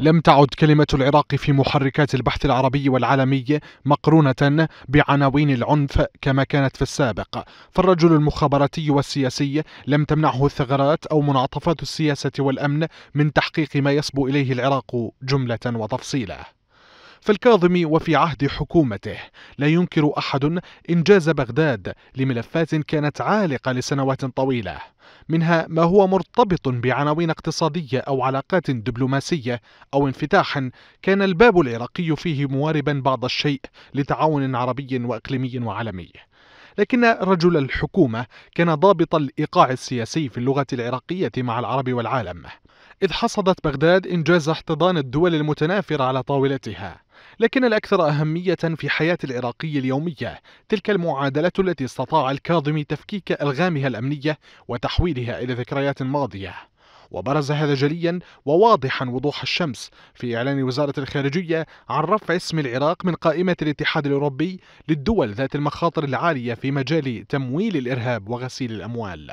لم تعد كلمة العراق في محركات البحث العربي والعالمي مقرونة بعناوين العنف كما كانت في السابق، فالرجل المخابراتي والسياسي لم تمنعه الثغرات أو منعطفات السياسة والأمن من تحقيق ما يصبو إليه العراق جملة وتفصيلا. فالكاظمي وفي عهد حكومته لا ينكر أحد إنجاز بغداد لملفات كانت عالقة لسنوات طويلة منها ما هو مرتبط بعناوين اقتصادية أو علاقات دبلوماسية أو انفتاح كان الباب العراقي فيه مواربا بعض الشيء لتعاون عربي وإقليمي وعالمي لكن رجل الحكومة كان ضابط الإيقاع السياسي في اللغة العراقية مع العرب والعالم إذ حصدت بغداد إنجاز احتضان الدول المتنافرة على طاولتها لكن الأكثر أهمية في حياة العراقي اليومية تلك المعادلة التي استطاع الكاظمي تفكيك ألغامها الأمنية وتحويلها إلى ذكريات ماضية وبرز هذا جليا وواضحا وضوح الشمس في إعلان وزارة الخارجية عن رفع اسم العراق من قائمة الاتحاد الأوروبي للدول ذات المخاطر العالية في مجال تمويل الإرهاب وغسيل الأموال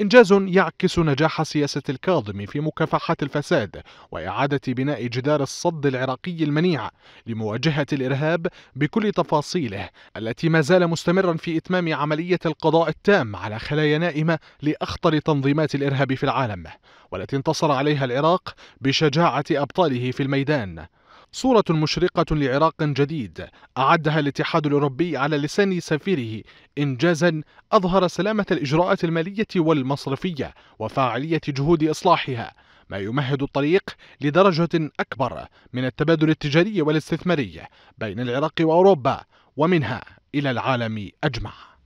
إنجاز يعكس نجاح سياسة الكاظم في مكافحة الفساد وإعادة بناء جدار الصد العراقي المنيع لمواجهة الإرهاب بكل تفاصيله التي ما زال مستمرا في إتمام عملية القضاء التام على خلايا نائمة لأخطر تنظيمات الإرهاب في العالم والتي انتصر عليها العراق بشجاعة أبطاله في الميدان صورة مشرقة لعراق جديد أعدها الاتحاد الأوروبي على لسان سفيره إنجازا أظهر سلامة الإجراءات المالية والمصرفية وفاعلية جهود إصلاحها ما يمهد الطريق لدرجة أكبر من التبادل التجاري والاستثماري بين العراق وأوروبا ومنها إلى العالم أجمع